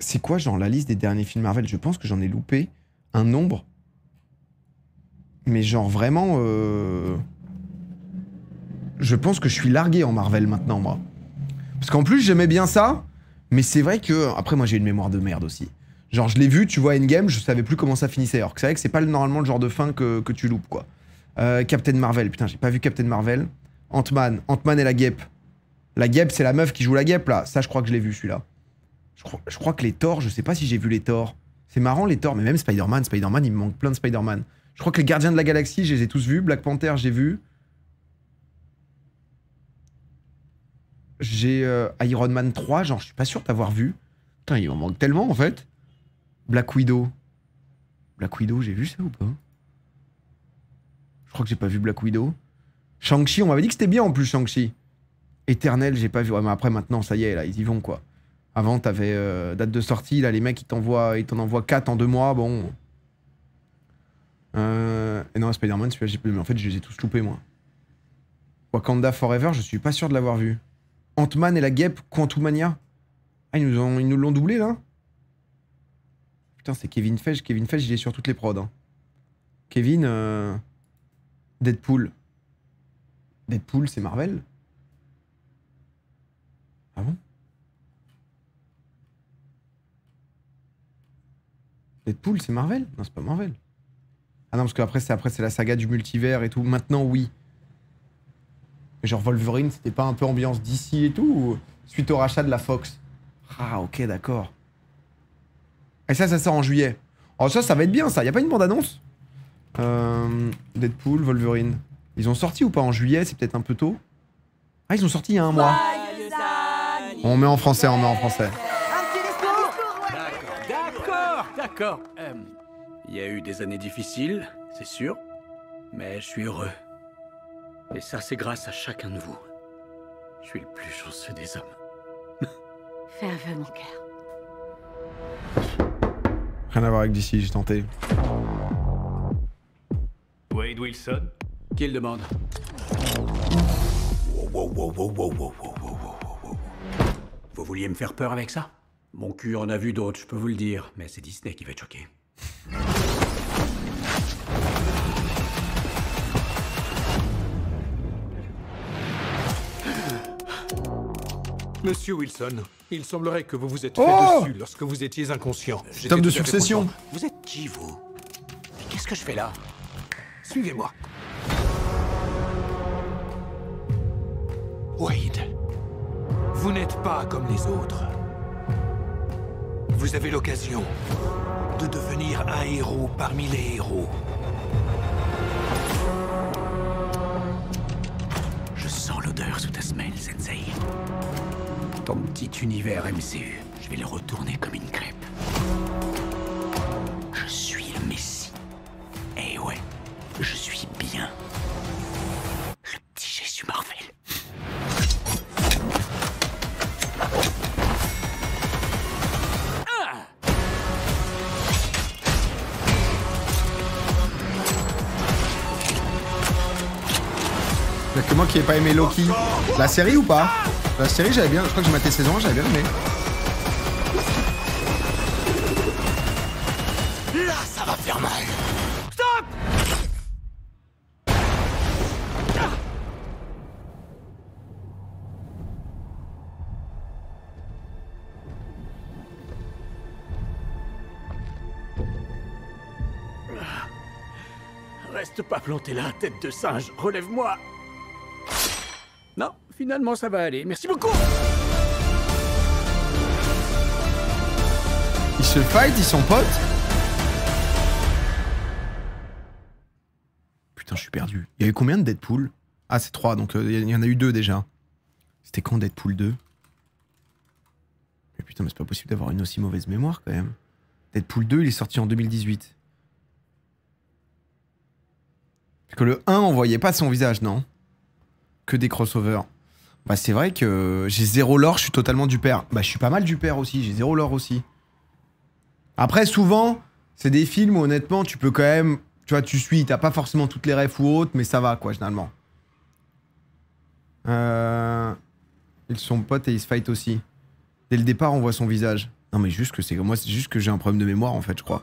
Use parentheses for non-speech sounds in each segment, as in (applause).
C'est quoi, genre, la liste des derniers films Marvel Je pense que j'en ai loupé un nombre. Mais genre, vraiment. Euh, je pense que je suis largué en Marvel maintenant, moi. Parce qu'en plus, j'aimais bien ça. Mais c'est vrai que. Après, moi, j'ai une mémoire de merde aussi. Genre, je l'ai vu, tu vois, Endgame, je savais plus comment ça finissait. Alors c'est vrai que c'est pas normalement le genre de fin que, tu loupes, quoi. Euh, Captain Marvel, putain, j'ai pas vu Captain Marvel. Ant-Man, Ant-Man et la guêpe. La guêpe, c'est la meuf qui joue la guêpe, là. Ça, je crois que je l'ai vu, celui-là. Je crois, que les Thor, je sais pas si j'ai vu les Thor. C'est marrant les Thor, mais même Spider-Man, Spider-Man, il me manque plein de Spider-Man. Je crois que les Gardiens de la Galaxie, je les ai tous vus. Black Panther, j'ai vu. J'ai euh, Iron Man 3, genre, je suis pas sûr d'avoir vu. Putain, il m'en manque tellement en fait. Black Widow. Black Widow, j'ai vu ça ou pas Je crois que j'ai pas vu Black Widow. Shang-Chi, on m'avait dit que c'était bien en plus Shang-Chi. Éternel, j'ai pas vu. Ouais, mais après maintenant, ça y est, là, ils y vont quoi. Avant, t'avais euh, date de sortie, là, les mecs, ils t'envoient, t'en envoient 4 en 2 mois, bon. Euh, et non, Spider-Man, celui-là, j'ai plus. Mais en fait, je les ai tous loupés, moi. Wakanda Forever, je suis pas sûr de l'avoir vu. Ant-Man et la guêpe, Quantumania. Ah, ils nous, ont, nous l'ont doublé, là Putain, c'est Kevin Feige. Kevin Feige, il est sur toutes les prods. Hein. Kevin. Euh, Deadpool. Deadpool, c'est Marvel Deadpool, c'est Marvel Non, c'est pas Marvel. Ah non, parce qu'après, c'est après, c'est la saga du multivers et tout. Maintenant, oui. Mais genre Wolverine, c'était pas un peu ambiance d'ici et tout Suite au rachat de la Fox. Ah, ok, d'accord. Et ça, ça sort en juillet. Oh, ça, ça va être bien, ça. Y a pas une bande-annonce euh, Deadpool, Wolverine. Ils ont sorti ou pas en juillet C'est peut-être un peu tôt. Ah, ils ont sorti il y a un mois. On met en français, on met en français. D'accord. Il euh, y a eu des années difficiles, c'est sûr. Mais je suis heureux. Et ça, c'est grâce à chacun de vous. Je suis le plus chanceux des hommes. (laughs) Fais un vœu, mon cœur. Rien à voir avec d'ici, j'ai tenté. Wade Wilson Qui le demande Vous vouliez me faire peur avec ça mon cul en a vu d'autres, je peux vous le dire, mais c'est Disney qui va être choqué. Monsieur Wilson, il semblerait que vous vous êtes fait oh dessus lorsque vous étiez inconscient. Tome de succession. Vous êtes qui, vous Qu'est-ce que je fais là Suivez-moi. Wade, vous n'êtes pas comme les autres vous avez l'occasion de devenir un héros parmi les héros. Je sens l'odeur sous ta semelle, Sensei. Ton petit univers MCU, je vais le retourner comme une crêpe. j'ai pas aimé Loki. La série ou pas La série, j'avais bien. Je crois que j'ai maté saison j'avais bien aimé. Là, ça va faire mal. Stop ah. Reste pas planté là, tête de singe, relève-moi Finalement, ça va aller. Merci beaucoup Ils se fight, ils sont potes Putain, je suis perdu. Il y a eu combien de Deadpool Ah, c'est 3, donc euh, il y en a eu 2 déjà. C'était quand Deadpool 2 Mais putain, mais c'est pas possible d'avoir une aussi mauvaise mémoire quand même. Deadpool 2, il est sorti en 2018. Parce que le 1, on voyait pas son visage, non Que des crossovers. Bah, c'est vrai que j'ai zéro lore, je suis totalement du père. Bah, je suis pas mal du père aussi, j'ai zéro lore aussi. Après, souvent, c'est des films où honnêtement, tu peux quand même. Tu vois, tu suis, t'as pas forcément toutes les refs ou autres, mais ça va, quoi, généralement. Euh... Ils sont potes et ils se fight aussi. Dès le départ, on voit son visage. Non, mais juste que c'est. Moi, c'est juste que j'ai un problème de mémoire, en fait, je crois.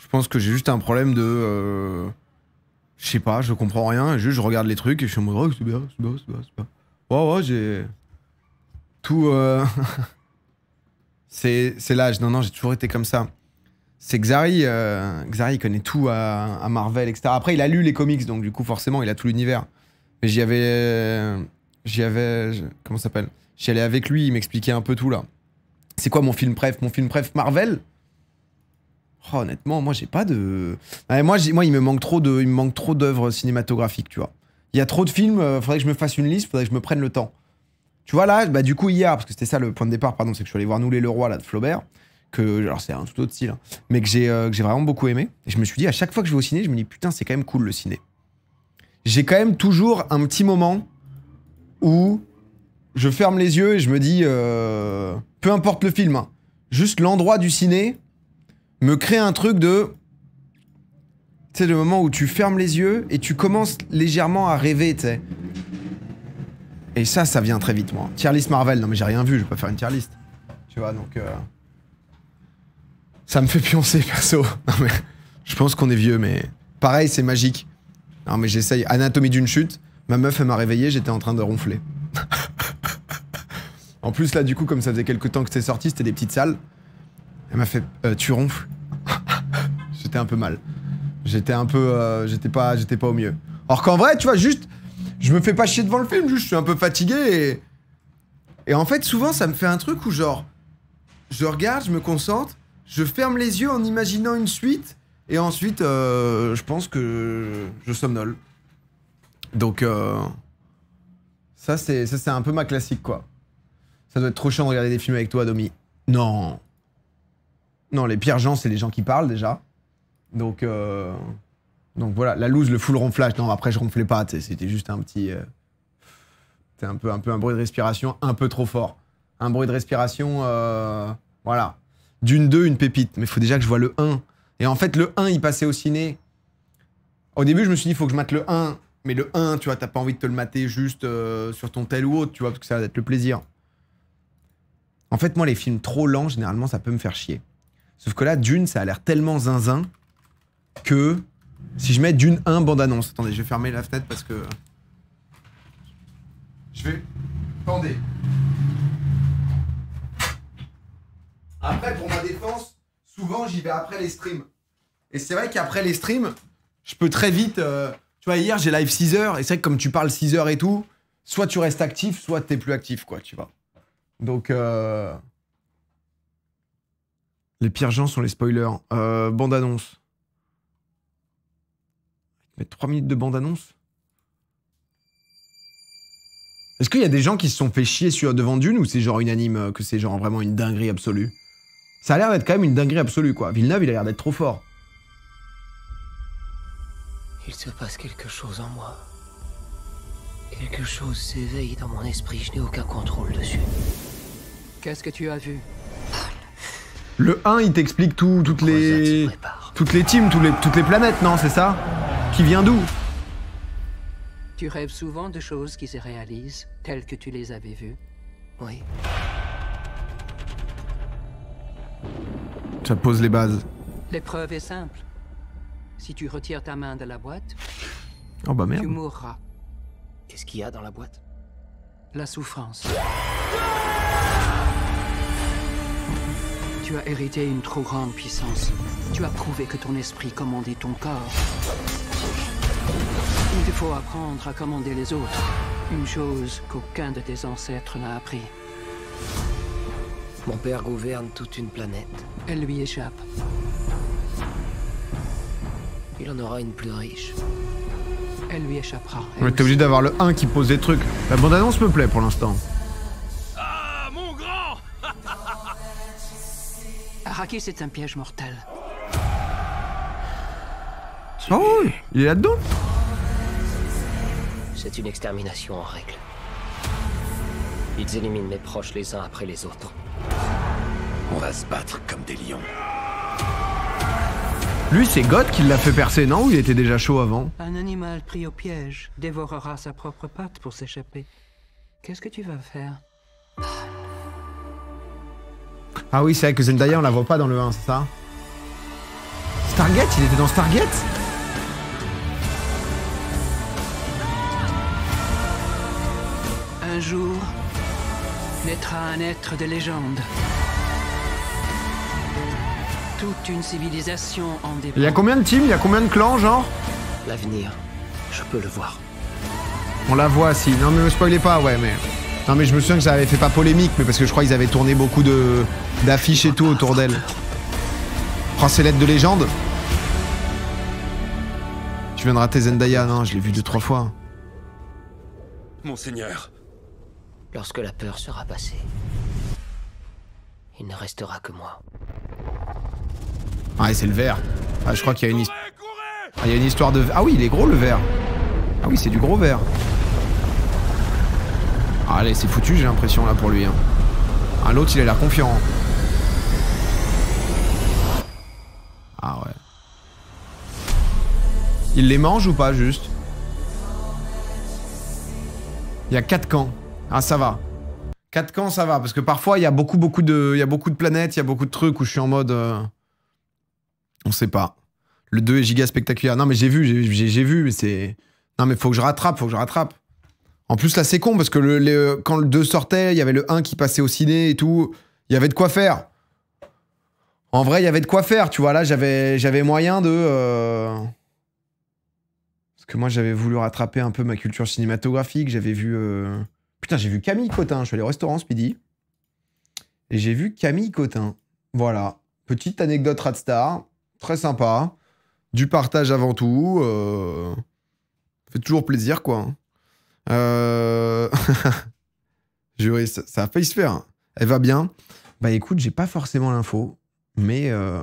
Je pense que j'ai juste un problème de. Euh, je sais pas, je comprends rien, juste je regarde les trucs et je suis en mode, oh, c'est bien, c'est bien, c'est bien, c'est bien. Ouais, ouais, j'ai. Tout. Euh, (laughs) c'est l'âge. Non, non, j'ai toujours été comme ça. C'est Xari. Euh, il connaît tout à, Marvel, etc. Après, il a lu les comics, donc du coup, forcément, il a tout l'univers. Mais j'y avais. Euh, j'y Comment ça s'appelle J'y allais avec lui, il m'expliquait un peu tout, là. C'est quoi mon film pref, Mon film pref Marvel oh, honnêtement, moi j'ai pas de. moi, moi, il me manque trop de, il me manque trop d'œuvres cinématographiques, tu vois. Il y a trop de films, il euh, faudrait que je me fasse une liste, faudrait que je me prenne le temps. Tu vois, là, bah, du coup, hier, parce que c'était ça le point de départ, pardon, c'est que je suis allé voir Nous le Roi, là, de Flaubert, que, alors c'est un tout autre style, hein, mais euh, que j'ai vraiment beaucoup aimé. Et je me suis dit, à chaque fois que je vais au ciné, je me dis, putain, c'est quand même cool le ciné. J'ai quand même toujours un petit moment où je ferme les yeux et je me dis, euh, peu importe le film, hein, juste l'endroit du ciné me crée un truc de, c'est le moment où tu fermes les yeux et tu commences légèrement à rêver, tu sais. Et ça, ça vient très vite, moi. Tier list Marvel, non mais j'ai rien vu, je vais pas faire une tier list. Tu vois, donc... Euh, ça me fait pioncer, perso. (laughs) Non mais... Je pense qu'on est vieux, mais... Pareil, c'est magique. Non mais j'essaye. Anatomie d'une chute. Ma meuf, elle m'a réveillé, j'étais en train de ronfler. (laughs) en plus, là, du coup, comme ça faisait quelques temps que c'était sorti, c'était des petites salles. Elle m'a fait euh, Tu ronfles (laughs) ?» J'étais un peu mal. J'étais un peu... Euh, j'étais pas, pas au mieux. Or qu'en vrai, tu vois, juste... Je me fais pas chier devant le film, juste je suis un peu fatigué et... Et en fait, souvent, ça me fait un truc où genre... Je regarde, je me concentre, je ferme les yeux en imaginant une suite, et ensuite, euh, je pense que je somnole. Donc... Euh, ça, c'est un peu ma classique, quoi. Ça doit être trop chiant de regarder des films avec toi, Domi. Non. Non, les pires gens, c'est les gens qui parlent déjà. Donc, euh, donc voilà, la loose, le full ronflage. Non, après, je ronflais pas. C'était juste un petit. Euh, un peu, un peu un bruit de respiration un peu trop fort. Un bruit de respiration. Euh, voilà. D'une deux une pépite. Mais il faut déjà que je vois le 1. Et en fait, le 1, il passait au ciné. Au début, je me suis dit, il faut que je mate le 1. Mais le 1, tu vois, t'as pas envie de te le mater juste sur ton tel ou autre, tu vois, parce que ça va être le plaisir. En fait, moi, les films trop lents, généralement, ça peut me faire chier. Sauf que là, d'une, ça a l'air tellement zinzin que si je mets d'une 1 bande-annonce. Attendez, je vais fermer la fenêtre parce que. Je vais. Attendez. Après, pour ma défense, souvent j'y vais après les streams. Et c'est vrai qu'après les streams, je peux très vite. Euh, tu vois, hier j'ai live 6 heures, et c'est vrai que comme tu parles 6 heures et tout, soit tu restes actif, soit t'es plus actif, quoi, tu vois. Donc. Euh, les pires gens sont les spoilers. Euh, bande annonce. Mais 3 minutes de bande-annonce Est-ce qu'il y a des gens qui se sont fait chier sur, devant Dune ou c'est genre unanime euh, que c'est genre vraiment une dinguerie absolue Ça a l'air d'être quand même une dinguerie absolue quoi. Villeneuve, il a l'air d'être trop fort. Il se passe quelque chose en moi. Quelque chose s'éveille dans mon esprit, je n'ai aucun contrôle dessus. Qu'est-ce que tu as vu Le 1, il t'explique tout, toutes les... Toutes les teams, toutes les, toutes les planètes, non C'est ça qui vient d'où Tu rêves souvent de choses qui se réalisent, telles que tu les avais vues Oui. Ça pose les bases. L'épreuve est simple. Si tu retires ta main de la boîte, oh bah merde. tu mourras. Qu'est-ce qu'il y a dans la boîte La souffrance. Tu as hérité une trop grande puissance. Tu as prouvé que ton esprit commandait ton corps. Il faut apprendre à commander les autres. Une chose qu'aucun de tes ancêtres n'a appris. Mon père gouverne toute une planète. Elle lui échappe. Il en aura une plus riche. Elle lui échappera. On est t'es obligé d'avoir le 1 qui pose des trucs. La bande-annonce me plaît pour l'instant. Ah, mon grand Araki, (laughs) c'est un piège mortel. Oh, il est là-dedans c'est une extermination en règle. Ils éliminent mes proches les uns après les autres. On va se battre comme des lions. Lui, c'est God qui l'a fait percer, non Ou il était déjà chaud avant Un animal pris au piège dévorera sa propre patte pour s'échapper. Qu'est-ce que tu vas faire Ah oui, c'est vrai que Zendaya, on la voit pas dans le 1, c'est ça Stargate Il était dans Stargate Un jour, naîtra un être de légende. Toute une civilisation en Il y a combien de teams Il y a combien de clans, genre L'avenir, je peux le voir. On la voit, si. Non, mais me spoilez pas, ouais, mais. Non, mais je me souviens que ça avait fait pas polémique, mais parce que je crois qu'ils avaient tourné beaucoup de d'affiches et tout autour d'elle. Prends ces lettres de légende. Tu viens de rater Zendaya, non Je l'ai vu deux, trois fois. Monseigneur, Lorsque la peur sera passée, il ne restera que moi. Ah, c'est le vert. Ah, je crois qu'il y a une histoire. Ah, une histoire de. Ah oui, il est gros le vert. Ah oui, c'est du gros vert. Ah, allez, c'est foutu, j'ai l'impression là pour lui. Un hein. ah, autre, il est là, confiant. Hein. Ah ouais. Il les mange ou pas juste Il y a quatre camps. Ah, ça va. 4 camps, ça va. Parce que parfois, il y a beaucoup, beaucoup de, il y a beaucoup de planètes, il y a beaucoup de trucs où je suis en mode. on euh, On sait pas. Le 2 est giga spectaculaire. Non, mais j'ai vu, j'ai vu, c'est. Non, mais faut que je rattrape, faut que je rattrape. En plus, là, c'est con parce que le, quand le 2 sortait, il y avait le 1 qui passait au ciné et tout. Il y avait de quoi faire. En vrai, il y avait de quoi faire, tu vois. Là, j'avais moyen de. Euh, parce que moi, j'avais voulu rattraper un peu ma culture cinématographique. J'avais vu. Euh, Putain, j'ai vu Camille Cotin. Je suis allé au restaurant Speedy Et j'ai vu Camille Cotin. Voilà. Petite anecdote Radstar. Très sympa. Du partage avant tout. Euh, fait toujours plaisir, quoi. Euh, (laughs) Juriste, ça, ça, a failli se faire. Elle va bien. Bah écoute, j'ai pas forcément l'info, mais euh,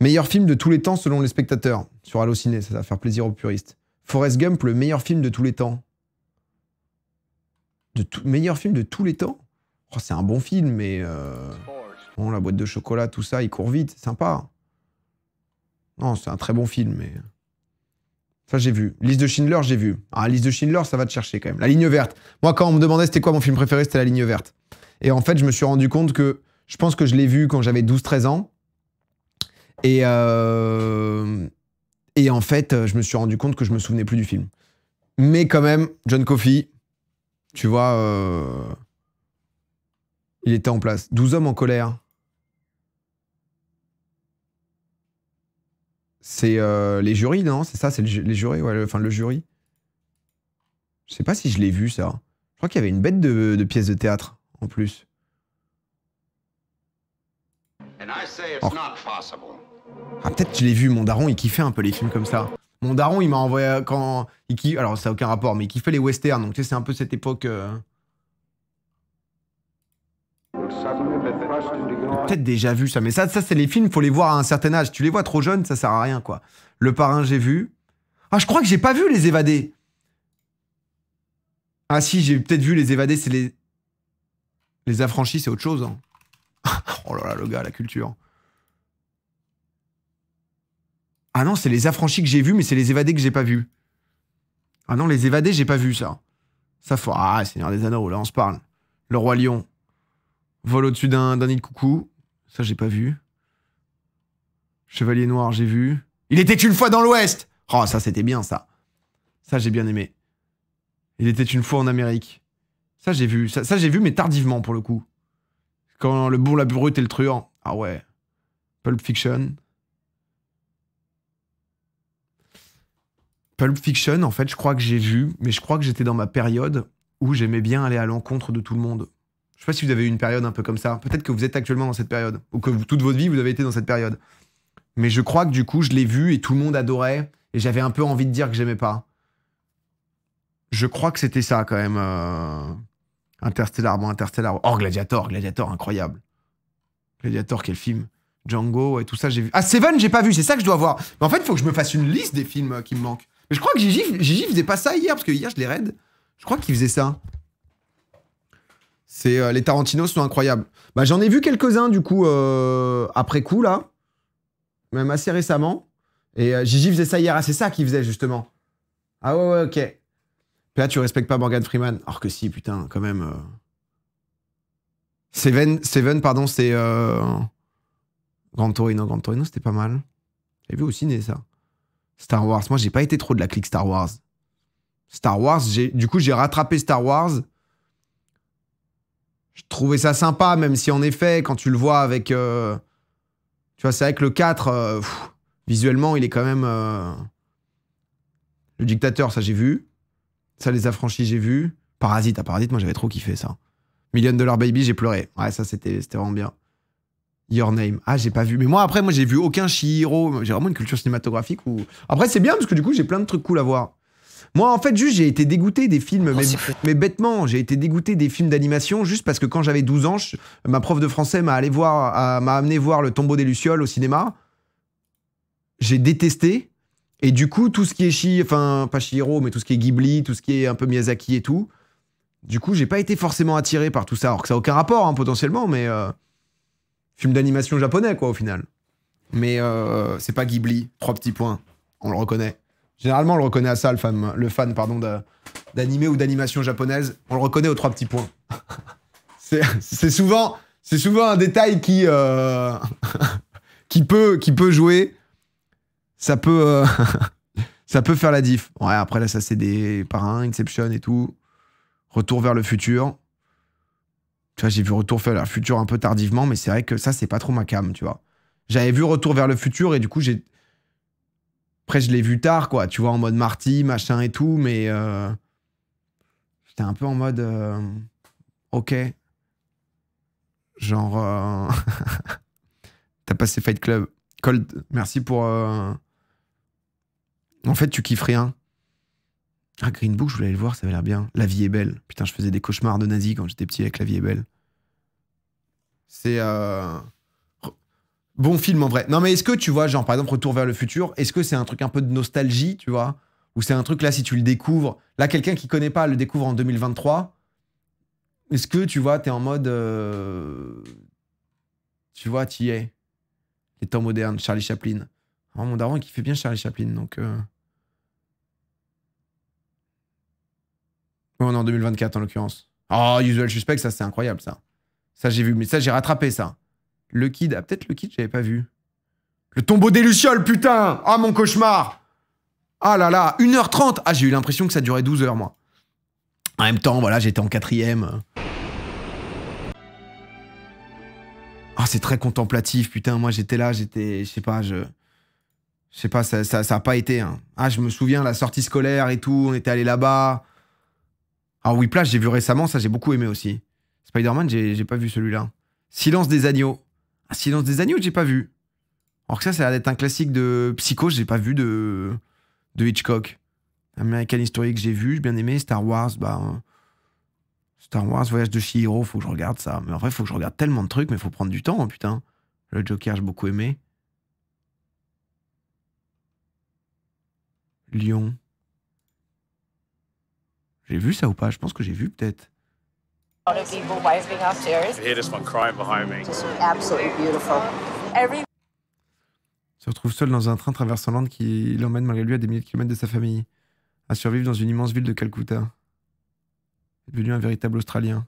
meilleur film de tous les temps selon les spectateurs sur Allociné, ça va faire plaisir aux puristes. Forrest Gump, le meilleur film de tous les temps de tout, meilleur film de tous les temps. Oh, c'est un bon film, mais euh, bon, la boîte de chocolat, tout ça, il court vite, c'est sympa. Non, c'est un très bon film, mais ça j'ai vu. Liste de Schindler, j'ai vu. Ah, liste de Schindler, ça va te chercher quand même. La ligne verte. Moi, quand on me demandait c'était quoi mon film préféré, c'était La ligne verte. Et en fait, je me suis rendu compte que je pense que je l'ai vu quand j'avais 12-13 ans. Et, euh, et en fait, je me suis rendu compte que je me souvenais plus du film. Mais quand même, John Coffey, tu vois, euh, il était en place. 12 hommes en colère. C'est euh, les jurys, non C'est ça, c'est les jurys, ouais, enfin le jury. Je sais pas si je l'ai vu, ça. Je crois qu'il y avait une bête de, de pièces de théâtre, en plus. Ah, peut-être je l'ai vu, mon daron, il kiffait un peu les films comme ça. Mon daron, il m'a envoyé quand. Alors, ça n'a aucun rapport, mais il kiffait les westerns. Donc, tu sais, c'est un peu cette époque. Euh. Peut-être déjà vu ça, mais ça, c'est les films, faut les voir à un certain âge. Tu les vois trop jeunes, ça sert à rien, quoi. Le parrain, j'ai vu. Ah, je crois que j'ai pas vu Les Évadés. Ah, si, j'ai peut-être vu Les Évadés, c'est les. Les affranchis, c'est autre chose. Hein. (laughs) oh là là, le gars, la culture. Ah non, c'est les affranchis que j'ai vus, mais c'est les évadés que j'ai pas vus. Ah non, les évadés, j'ai pas vu ça. Ça faut. Ah, Seigneur des Anneaux, là, on se parle. Le Roi Lion. Vol au-dessus d'un nid de coucou. Ça, j'ai pas vu. Chevalier Noir, j'ai vu. Il était une fois dans l'Ouest Oh, ça, c'était bien, ça. Ça, j'ai bien aimé. Il était une fois en Amérique. Ça, j'ai vu. Ça, j'ai vu, mais tardivement, pour le coup. Quand le bourre la brute et le truand. Ah ouais. Pulp Fiction. Pulp Fiction, en fait, je crois que j'ai vu, mais je crois que j'étais dans ma période où j'aimais bien aller à l'encontre de tout le monde. Je sais pas si vous avez eu une période un peu comme ça. Peut-être que vous êtes actuellement dans cette période, ou que toute votre vie, vous avez été dans cette période. Mais je crois que du coup, je l'ai vu et tout le monde adorait, et j'avais un peu envie de dire que j'aimais pas. Je crois que c'était ça quand même. Euh, Interstellar, bon, Interstellar. Oh, Gladiator, Gladiator, incroyable. Gladiator, quel film. Django et tout ça, j'ai vu. Ah, Seven, j'ai pas vu, c'est ça que je dois voir. Mais en fait, il faut que je me fasse une liste des films euh, qui me manquent. Mais je crois que Gigi, faisait pas ça hier, parce que hier, je les raid. Je crois qu'il faisait ça. C'est euh, les Tarantinos sont incroyables. Bah, j'en ai vu quelques-uns du coup euh, après coup là, même assez récemment. Et euh, Gigi faisait ça hier, ah, c'est ça qu'il faisait justement. Ah ouais, ouais ok. Puis tu respectes pas Morgan Freeman, Or que si putain quand même. Seven, pardon c'est Grand Torino, Grand Torino c'était pas mal. J'ai vu aussi ciné ça. Star Wars. Moi, j'ai pas été trop de la clique Star Wars. Star Wars, du coup, j'ai rattrapé Star Wars. Je trouvais ça sympa, même si en effet, quand tu le vois avec. Euh, tu vois, c'est avec le 4, euh, visuellement, il est quand même. Euh, le dictateur, ça j'ai vu. Ça, les affranchis, j'ai vu. Parasite, à Parasite, moi j'avais trop kiffé ça. Million Dollar Baby, j'ai pleuré. Ouais, ça c'était vraiment bien. Your Name. Ah, j'ai pas vu. Mais moi, après, moi, j'ai vu aucun Shihiro. J'ai vraiment une culture cinématographique où. Après, c'est bien parce que du coup, j'ai plein de trucs cool à voir. Moi, en fait, juste, j'ai été dégoûté des films, mais, bêtement, j'ai été dégoûté des films d'animation juste parce que quand j'avais 12 ans, ma prof de français m'a voir, m'a amené voir Le Tombeau des Lucioles au cinéma. J'ai détesté. Et du coup, tout ce qui est chi, enfin, pas Shihiro, mais tout ce qui est Ghibli, tout ce qui est un peu Miyazaki et tout, du coup, j'ai pas été forcément attiré par tout ça. Alors que ça n'a aucun rapport, hein, potentiellement, mais. Euh, d'animation japonais, quoi, au final. Mais euh, c'est pas Ghibli, trois petits points. On le reconnaît. Généralement, on le reconnaît à ça, le fan, le fan pardon, d'animé ou d'animation japonaise. On le reconnaît aux trois petits points. (laughs) c'est souvent, souvent un détail qui, euh, (laughs) qui, peut, qui peut jouer. Ça peut, euh, (laughs) ça peut faire la diff. Ouais, après, là, ça, c'est des parrains, Inception et tout. Retour vers le futur j'ai vu Retour vers le futur un peu tardivement, mais c'est vrai que ça, c'est pas trop ma cam, tu vois. J'avais vu Retour vers le futur et du coup, j'ai. Après, je l'ai vu tard, quoi, tu vois, en mode Marty, machin et tout, mais. Euh, j'étais un peu en mode. Euh, ok. Genre. Euh, (laughs) t'as passé Fight Club. Cold, merci pour. En fait, tu kiffes rien. Ah, Green Book, je voulais aller le voir, ça avait l'air bien. La vie est belle. Putain, je faisais des cauchemars de nazis quand j'étais petit avec La vie est belle. C'est. Euh, bon film en vrai. Non, mais est-ce que tu vois, genre par exemple, Retour vers le futur, est-ce que c'est un truc un peu de nostalgie, tu vois Ou c'est un truc là, si tu le découvres, là, quelqu'un qui connaît pas le découvre en 2023, est-ce que tu vois, t'es en mode. Euh, tu vois, t'y es. Les temps modernes, Charlie Chaplin. Oh, mon daron, qui fait bien Charlie Chaplin, donc. Euh. on est en 2024 en l'occurrence. Oh, Usual Suspect, ça c'est incroyable ça. Ça, j'ai vu, mais ça, j'ai rattrapé ça. Le Kid, ah, peut-être le Kid, j'avais pas vu. Le tombeau des Lucioles, putain Ah, mon cauchemar Ah là là, 1h30 Ah, j'ai eu l'impression que ça durait 12 heures, moi. En même temps, voilà, j'étais en quatrième. Ah, c'est très contemplatif, putain. Moi, j'étais là, j'étais, je sais pas, je. Je sais pas, ça, ça, a pas été. Hein. Ah, je me souviens, la sortie scolaire et tout, on était allé là-bas. Ah, Whiplash, j'ai vu récemment, ça, j'ai beaucoup aimé aussi. Spider-Man, j'ai pas vu celui-là. Silence des agneaux. Ah, silence des agneaux, j'ai pas vu. Alors que ça, ça a l'air un classique de Psycho, j'ai pas vu de, de Hitchcock. American Historique, j'ai vu, j'ai bien aimé. Star Wars, bah. Euh, Star Wars, Voyage de Chihiro, faut que je regarde ça. Mais en vrai, faut que je regarde tellement de trucs, mais faut prendre du temps, hein, putain. Le Joker, j'ai beaucoup aimé. Lyon. J'ai vu ça ou pas Je pense que j'ai vu peut-être. Il Se retrouve seul dans un train traversant l'Inde qui l'emmène malgré lui à des milliers de kilomètres de sa famille, à survivre dans une immense ville de Calcutta. Est devenu un véritable Australien.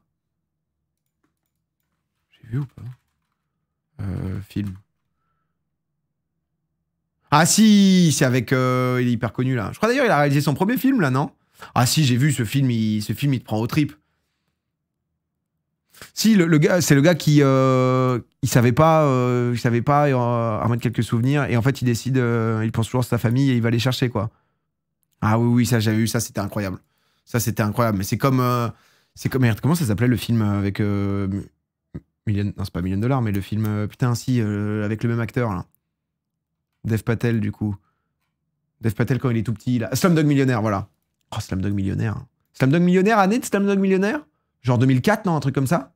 J'ai vu ou pas euh, Film. Ah si, c'est avec, euh, il est hyper connu là. Je crois d'ailleurs il a réalisé son premier film là, non Ah si, j'ai vu ce film, ce film il te prend aux tripes. Si, le, gars, c'est le gars qui il savait pas, il savait pas euh, à euh, de quelques souvenirs, et en fait il décide, euh, il pense toujours à sa famille et il va les chercher quoi. Ah oui oui ça j'avais vu ça c'était incroyable, ça c'était incroyable. Mais c'est comme euh, c'est comme merde, comment ça s'appelait le film avec million, non c'est pas million de dollars mais le film putain si avec le même acteur là, Dev Patel du coup, Dev Patel quand il est tout petit là, Slumdog Millionnaire voilà. Oh Slumdog Millionnaire, Slumdog Millionnaire année de Slumdog Millionnaire. Genre 2004, non Un truc comme ça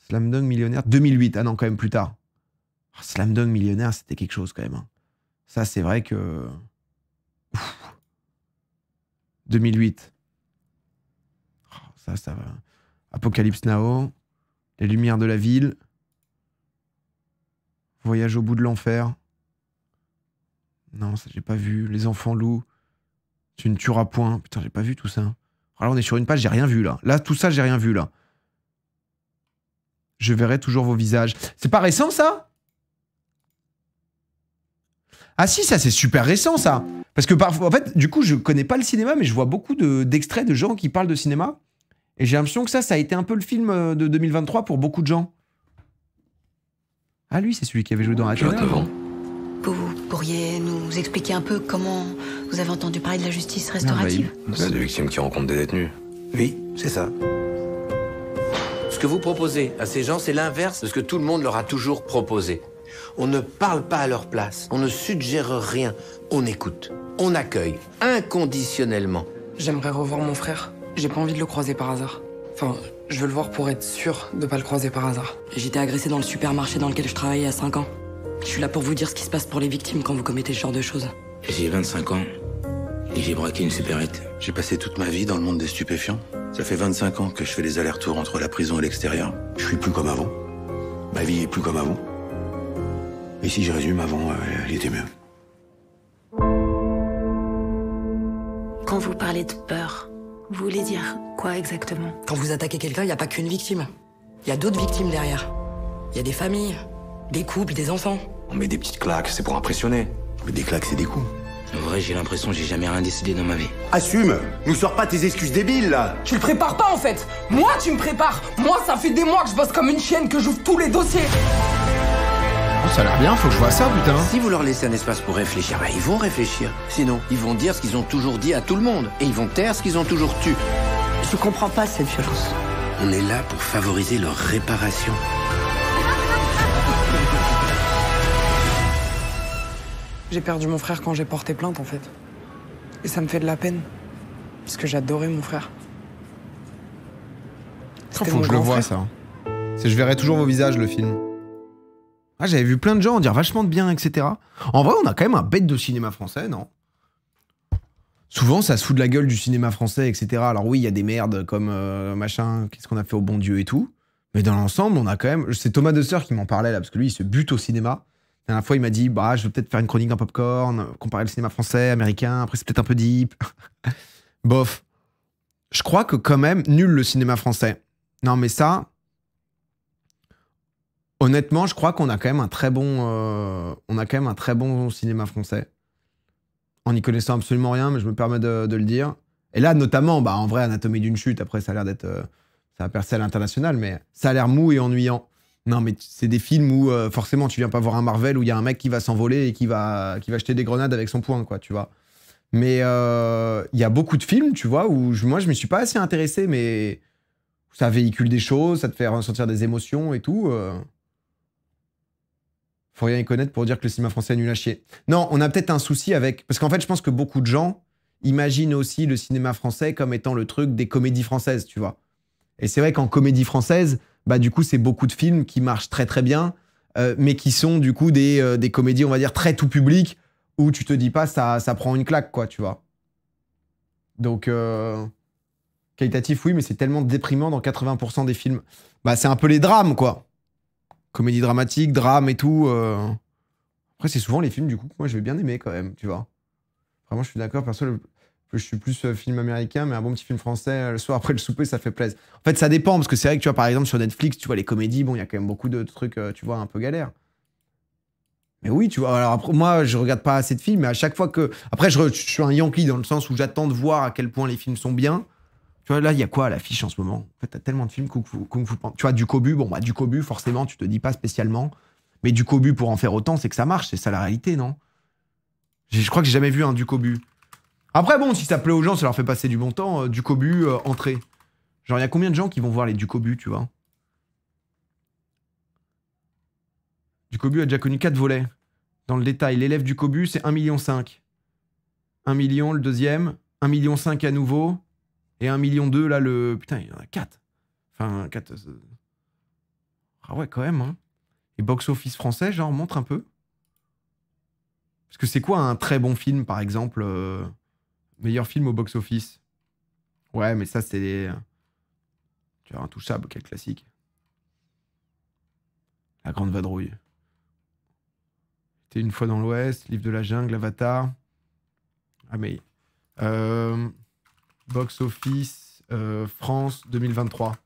Slam Millionnaire 2008. Ah non, quand même plus tard. Ah, Slam Millionnaire, c'était quelque chose quand même. Hein. Ça, c'est vrai que. 2008. Ah, ça, ça va. Apocalypse Now. Les Lumières de la Ville. Voyage au bout de l'enfer. Non, ça, j'ai pas vu. Les Enfants loups. Tu ne tueras point. Putain, j'ai pas vu tout ça. Alors on est sur une page, j'ai rien vu là. Là, tout ça, j'ai rien vu là. Je verrai toujours vos visages. C'est pas récent ça Ah si, ça c'est super récent ça. Parce que parfois, en fait, du coup, je connais pas le cinéma, mais je vois beaucoup d'extraits de, gens qui parlent de cinéma. Et j'ai l'impression que ça, ça a été un peu le film euh, de 2023 pour beaucoup de gens. Ah lui, c'est celui qui avait joué dans la Vous pourriez nous expliquer un peu comment vous avez entendu parler de la justice bah, restaurative C'est des victimes qui rencontrent des détenus. Oui, c'est ça. Ce que vous proposez à ces gens, c'est l'inverse de ce que tout le monde leur a toujours proposé. On ne parle pas à leur place, on ne suggère rien, on écoute, on accueille, inconditionnellement. J'aimerais revoir mon frère. J'ai pas envie de le croiser par hasard. Enfin, je veux le voir pour être sûr de pas le croiser par hasard. J'étais été agressé dans le supermarché dans lequel je travaillais à 5 ans. Je suis là pour vous dire ce qui se passe pour les victimes quand vous commettez ce genre de choses. J'ai 25 ans j'ai braqué une supérette. J'ai passé toute ma vie dans le monde des stupéfiants. Ça fait 25 ans que je fais des allers-retours entre la prison et l'extérieur. Je suis plus comme avant. Ma vie est plus comme avant. Et si je résume, avant, euh, elle était mieux. Quand vous parlez de peur, vous voulez dire quoi exactement Quand vous attaquez quelqu'un, il n'y a pas qu'une victime. Il y a d'autres victimes derrière. Il y a des familles, des couples, des enfants. On met des petites claques, c'est pour impressionner. Mais des claques, c'est des coups. En vrai, j'ai l'impression que j'ai jamais rien décidé dans ma vie. Assume Nous sors pas tes excuses débiles, là Tu le prépares pas, en fait Moi, tu me prépares Moi, ça fait des mois que je bosse comme une chienne, que j'ouvre tous les dossiers oh, ça a l'air bien, faut que je vois ça, putain. Si vous leur laissez un espace pour réfléchir, bah, ils vont réfléchir. Sinon, ils vont dire ce qu'ils ont toujours dit à tout le monde. Et ils vont taire ce qu'ils ont toujours tu. Je comprends pas cette violence. On est là pour favoriser leur réparation. J'ai perdu mon frère quand j'ai porté plainte, en fait. Et ça me fait de la peine. Parce que j'adorais mon frère. C'est faut que je le vois, ça. Hein. Je verrai toujours vos visages, le film. Ah, j'avais vu plein de gens en dire vachement de bien, etc. En vrai, on a quand même un bête de cinéma français, non Souvent, ça se fout de la gueule du cinéma français, etc. Alors oui, il y a des merdes comme euh, machin, qu'est-ce qu'on a fait au bon Dieu et tout. Mais dans l'ensemble, on a quand même... C'est Thomas de Sœur qui m'en parlait, là, parce que lui, il se bute au cinéma. La dernière fois, il m'a dit bah, je vais peut-être faire une chronique en popcorn, comparer le cinéma français, américain, après c'est peut-être un peu deep. (laughs) Bof. Je crois que quand même, nul le cinéma français. Non, mais ça, honnêtement, je crois qu'on a quand même un très bon, euh, on a quand même un très bon cinéma français. En n'y connaissant absolument rien, mais je me permets de, le dire. Et là, notamment, bah, en vrai, Anatomie d'une chute. Après, ça a l'air d'être, euh, ça a percé à l'international, mais ça a l'air mou et ennuyant. Non, mais c'est des films où euh, forcément tu viens pas voir un Marvel où il y a un mec qui va s'envoler et qui va, qui va jeter des grenades avec son poing, quoi, tu vois. Mais euh, il y a beaucoup de films, tu vois, où moi je me suis pas assez intéressé, mais ça véhicule des choses, ça te fait ressentir des émotions et tout. Euh. Faut rien y connaître pour dire que le cinéma français est nul à chier. Non, on a peut-être un souci avec. Parce qu'en fait, je pense que beaucoup de gens imaginent aussi le cinéma français comme étant le truc des comédies françaises, tu vois. Et c'est vrai qu'en comédie française, bah du coup c'est beaucoup de films qui marchent très très bien, euh, mais qui sont du coup euh, des, comédies on va dire très tout public où tu te dis pas ça ça prend une claque quoi, tu vois. Donc euh, qualitatif oui, mais c'est tellement déprimant dans 80% des films. Bah c'est un peu les drames quoi, comédie dramatique, drame et tout. Après c'est souvent les films du coup moi je vais bien aimer quand même, tu vois. Vraiment je suis d'accord perso je suis plus euh, film américain, mais un bon petit film français euh, le soir après le souper, ça fait plaisir. En fait, ça dépend, parce que c'est vrai que tu vois, par exemple, sur Netflix, tu vois, les comédies, bon, il y a quand même beaucoup de trucs, euh, tu vois, un peu galère. Mais oui, tu vois, alors moi, je regarde pas assez de films, mais à chaque fois que. Après, je, suis un Yankee dans le sens où j'attends de voir à quel point les films sont bien. Tu vois, là, il y a quoi à l'affiche en ce moment En fait, t'as tellement de films Kung Fu, Tu vois, du Kobu, bon, bah, du Kobu, forcément, tu te dis pas spécialement. Mais du Kobu, pour en faire autant, c'est que ça marche, c'est ça la réalité, non Je crois que j'ai jamais vu un du Kobu. Après, bon, si ça plaît aux gens, ça leur fait passer du bon temps. Euh, du cobu, euh, entrée. Genre, il y a combien de gens qui vont voir les Ducobu, tu vois Ducobu a déjà connu 4 volets. Dans le détail, l'élève du Cobu, c'est 1,5 million. 1 million le deuxième, 1,5 million à nouveau, et 1,2 million là le... Putain, il y en a 4. Enfin, 4... Euh, ah ouais, quand même. Hein. Et box-office français, genre, montre un peu. Parce que c'est quoi un très bon film, par exemple Meilleur film au box-office. Ouais, mais ça, c'est. Euh, tu as intouchable, quel classique. La Grande Vadrouille. T'es une fois dans l'Ouest, Livre de la Jungle, Avatar. Ah, mais. Euh, box office euh, France 2023.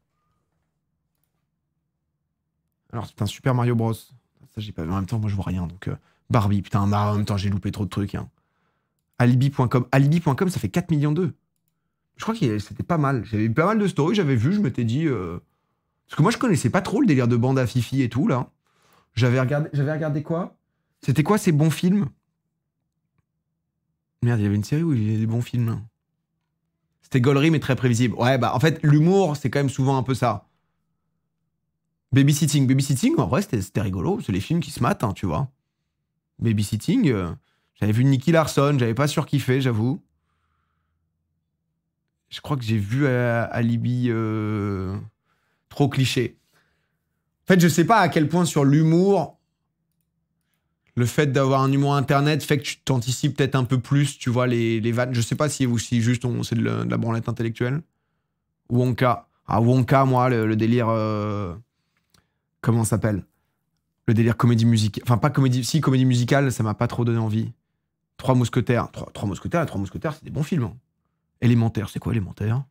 Alors, c'est un Super Mario Bros. Ça, j'ai pas vu. En même temps, moi, je vois rien. Donc, Barbie, putain, en même temps, j'ai loupé trop de trucs. Hein. Alibi.com. Alibi.com, ça fait 4 millions d'eux. Je crois que c'était pas mal. J'avais pas mal de stories, j'avais vu, je m'étais dit. Euh... Parce que moi, je connaissais pas trop le délire de bande à Fifi et tout, là. J'avais regardé, j'avais regardé quoi C'était quoi ces bons films Merde, il y avait une série où il y avait des bons films. C'était Gollery, mais très prévisible. Ouais, bah en fait, l'humour, c'est quand même souvent un peu ça. Babysitting. Babysitting, en vrai, c'était rigolo. C'est les films qui se matent, hein, tu vois. Babysitting. Euh, j'avais vu Nicky Larson, j'avais pas surkiffé, j'avoue. Je crois que j'ai vu euh, Alibi euh, trop cliché. En fait, je sais pas à quel point sur l'humour, le fait d'avoir un humour internet fait que tu t'anticipes peut-être un peu plus, tu vois, les, les vannes. Je sais pas si, si juste c'est de, la branlette intellectuelle. Wonka. Ah, Wonka, moi, le, délire. Euh, comment ça s'appelle Le délire comédie musicale. Enfin, pas comédie. Si, comédie musicale, ça m'a pas trop donné envie. Trois Mousquetaires. Trois, Mousquetaires, Trois Mousquetaires, c'est des bons films. Hein. Élémentaire, c'est quoi élémentaire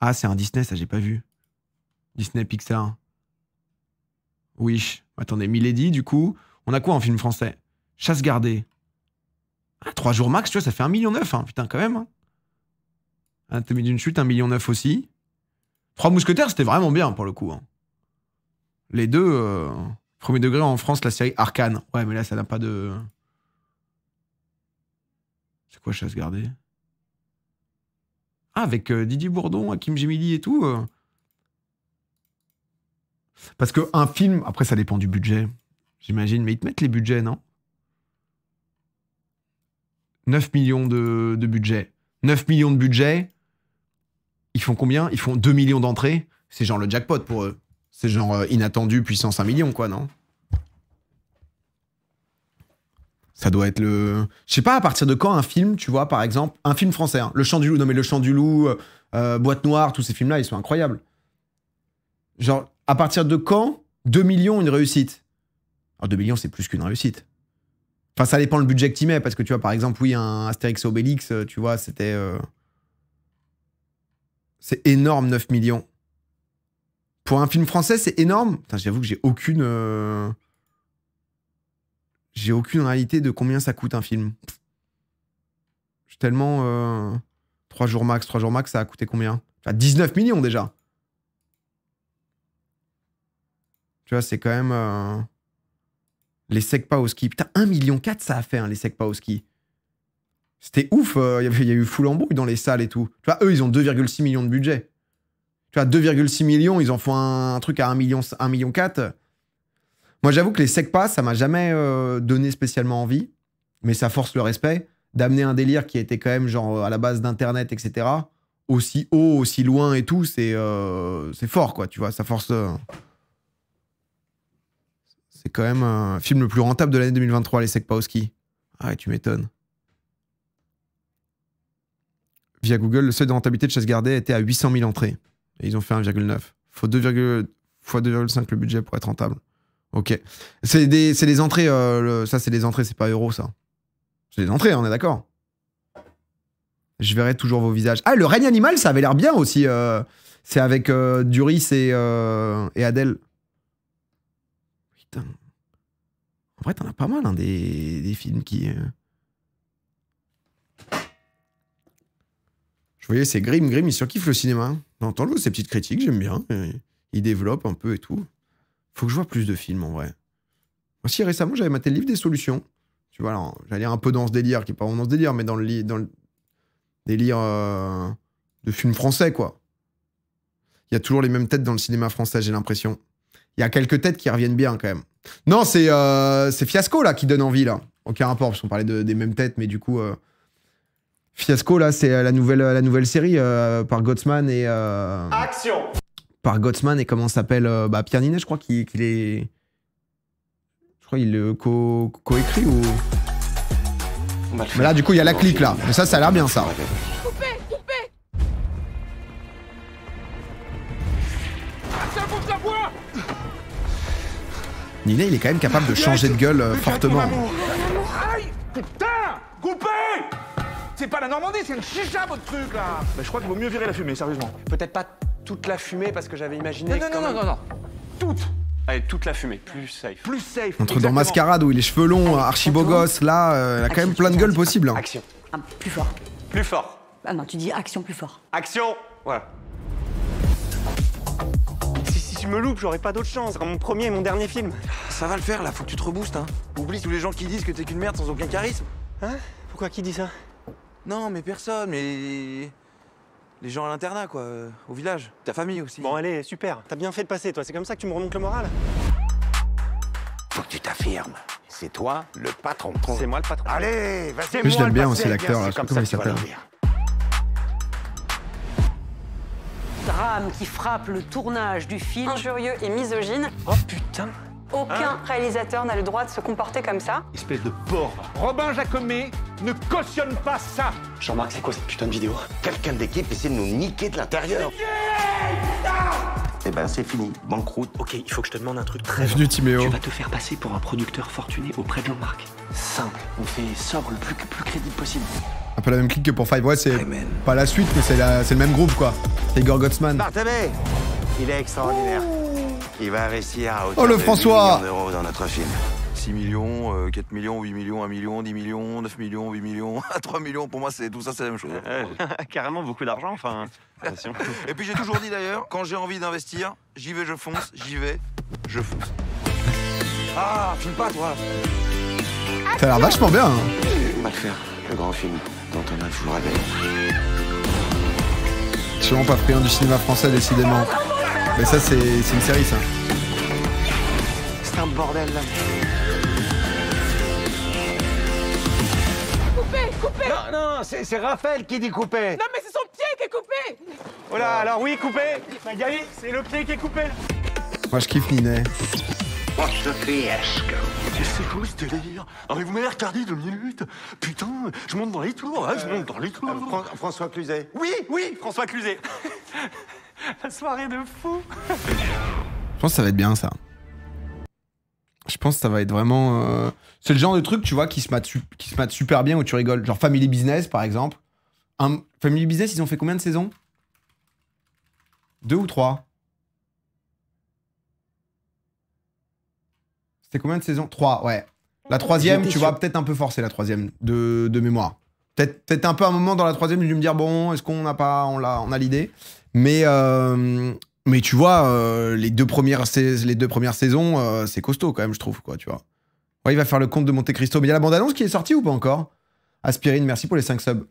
Ah, c'est un Disney, ça j'ai pas vu. Disney Pixar. Wish. Attendez, Milady, du coup. On a quoi en film français Chasse gardée. Ah, trois jours max, tu vois, ça fait un million, neuf, hein. putain, quand même. Hein. mis d'une chute, un million neuf aussi. Trois mousquetaires, c'était vraiment bien pour le coup. Hein. Les deux, euh, premier degré en France, la série Arcane. Ouais, mais là, ça n'a pas de quoi chasse garder. Ah, avec euh, Didier Bourdon, euh, Kim Jimili et tout. Euh. Parce que un film, après ça dépend du budget, j'imagine, mais ils te mettent les budgets, non 9 millions de, budget. 9 millions de budget, ils font combien Ils font 2 millions d'entrées. C'est genre le jackpot pour eux. C'est genre inattendu puissance 1 million, quoi, non Ça doit être le. Je sais pas à partir de quand un film, tu vois, par exemple, un film français, hein. Le Chant du Loup. Non, mais Le Chant du Loup, euh, euh, Boîte Noire, tous ces films-là, ils sont incroyables. Genre, à partir de quand 2 millions, une réussite Alors, 2 millions, c'est plus qu'une réussite. Enfin, ça dépend le budget que tu mets, parce que tu vois, par exemple, oui, un Astérix et Obélix, euh, tu vois, c'était. C'est énorme, 9 millions. Pour un film français, c'est énorme. J'avoue que j'ai aucune j'ai aucune réalité de combien ça coûte un film. Je suis tellement. 3 euh, jours max, 3 jours max, ça a coûté combien 19 millions déjà Tu vois, c'est quand même. Euh, les secs pas au ski. Putain, 1,4 million ça a fait, hein, les secs pas au ski. C'était ouf, euh, il y, y, a eu full embrouille dans les salles et tout. Tu vois, eux, ils ont 2,6 millions de budget. Tu vois, 2,6 millions, ils en font un, truc à 1,4 million. 1 million 4. Moi, j'avoue que les secpas, ça m'a jamais euh, donné spécialement envie, mais ça force le respect d'amener un délire qui était quand même genre euh, à la base d'internet, etc. Aussi haut, aussi loin et tout, c'est euh, fort quoi, tu vois, ça force. C'est quand même un film le plus rentable de l'année 2023, les secpas au ski. Ah, tu m'étonnes. Via Google, le seuil de rentabilité de Chasse Gardée était à 800 000 entrées. Et ils ont fait 1,9. Faut 2,5 le budget pour être rentable. Ok. C'est des, entrées. Euh, ça, c'est des entrées, c'est pas euro ça. C'est des entrées, on est d'accord. Je verrai toujours vos visages. Ah, le règne animal, ça avait l'air bien aussi. Euh, c'est avec euh, Duris et, Adèle. Putain. En vrai, t'en as pas mal, hein, des, des films qui. Je voyais, c'est Grim. Grim, il surkiffe le cinéma. J'entends hein. ces petites critiques, j'aime bien. Il développe un peu et tout. Faut que je vois plus de films en vrai. Aussi récemment, j'avais maté le livre des solutions. Tu vois, alors, j'allais un peu dans ce délire, qui est pas vraiment dans ce délire, mais dans le, dans le délire euh, de films français, quoi. Il y a toujours les mêmes têtes dans le cinéma français, j'ai l'impression. Il y a quelques têtes qui reviennent bien, quand même. Non, c'est euh, Fiasco, là, qui donne envie, là. Aucun rapport, parce qu'on parlait de, des mêmes têtes, mais du coup... Euh, Fiasco, là, c'est la nouvelle, la nouvelle série par Gotzman et... Action par Gotzman et comment s'appelle euh, bah, Pierre Ninet, je crois qu'il est. Je crois qu'il le co-écrit ou. Bah, Mais là, du coup, il y a la clique là. Mais ça, ça a l'air bien ça. Coupé, Ninet, il est quand même capable de changer de gueule euh, fortement. Aïe Putain C'est pas la Normandie, c'est une chicha votre truc là Mais je crois qu'il vaut mieux virer la fumée, sérieusement. Peut-être pas toute la fumée parce que j'avais imaginé. Non, non, non, non, non, non. Toute Allez, toute la fumée, plus safe. Plus safe Entre dans Mascarade où il est cheveux longs, archibogos, là, euh, elle a quand même plein de gueules possibles. Hein. Action. plus fort. Plus fort. Ah non, tu dis action plus fort. Action Voilà. Si, si tu me loupes, j'aurai pas d'autre chance. C'est mon premier et mon dernier film. Ça va le faire, là, faut que tu te reboostes, hein. Oublie tous les gens qui disent que t'es qu'une merde sans aucun charisme. Hein Pourquoi qui dit ça Non, mais personne, mais les gens à l'internat, quoi, euh, au village, ta famille aussi. Bon, allez, super. T'as bien fait de passer, toi. C'est comme ça que tu me remontes le moral Faut que tu t'affirmes. C'est toi, le patron. C'est moi le patron. Allez, vas-y, moi. Plus, je l'aime bien aussi, l'acteur, comme ça. Drame qui frappe le tournage du film. Injurieux et misogyne. Oh putain aucun hein réalisateur n'a le droit de se comporter comme ça. Espèce de porc. Robin Jacomet ne cautionne pas ça. Jean-Marc, c'est quoi cette putain de vidéo Quelqu'un d'équipe essaie de nous niquer de l'intérieur. Eh ben c'est fini, banqueroute. Ok, il faut que je te demande un truc très. Bienvenue Timéo. Tu vas te faire passer pour un producteur fortuné auprès de Jean-Marc. Simple, on fait sobre le plus, plus crédible possible. Un peu la même clique que pour Five. Ouais, c'est pas la suite, mais c'est le même groupe quoi. C'est Gotsman. Barthélé il est extraordinaire. Il va réussir à oh, le François. dans notre film. 6 millions, 4 euh, millions, 8 millions, 1 million, 10 millions, 9 millions, 8 millions, 3 (laughs) millions, pour moi, c'est tout ça, c'est la même chose. Hein. (laughs) carrément beaucoup d'argent, enfin. Hein. (laughs) Et puis j'ai toujours dit d'ailleurs, quand j'ai envie d'investir, j'y vais, je fonce, j'y vais, je fonce. Ah, filme pas, toi T'as l'air vachement bien. On hein. mal faire, le grand film dont on a toujours rêvé. Sûrement pas pris un du cinéma français, décidément. Mais ça, c'est une série, ça. C'est un bordel. Là. Coupé, coupé Non, non, c'est Raphaël qui dit coupé. Non, mais c'est son pied qui est coupé. Oh là, alors oui, coupé. Magali, ben, c'est le pied qui est coupé. Moi, je kiffe Ninet. the fiasco? C'est quoi ce délire ah, mais vous m'avez retardé deux minutes Putain, je monte dans les tours, hein, je monte dans les tours. Euh, François Cluzet Oui, oui, François Cluzet (laughs) La soirée de fou Je pense que ça va être bien ça. Je pense que ça va être vraiment. Euh, c'est le genre de truc, tu vois, qui se, mate, super bien où tu rigoles. Genre Family Business par exemple. Family Business, ils ont fait combien de saisons Deux ou trois C'était combien de saisons Trois, ouais. La troisième, tu vois, peut-être un peu forcé la troisième de, mémoire. Peut-être un peu un moment dans la troisième, j'ai me dire, bon, est-ce qu'on n'a pas, on on a l'idée mais, euh, mais tu vois, euh, les, deux premières les deux premières saisons, euh, c'est costaud quand même, je trouve, quoi, tu vois. Ouais, il va faire le compte de Monte Cristo. Mais il y a la bande-annonce qui est sortie ou pas encore Aspirine, merci pour les 5 subs.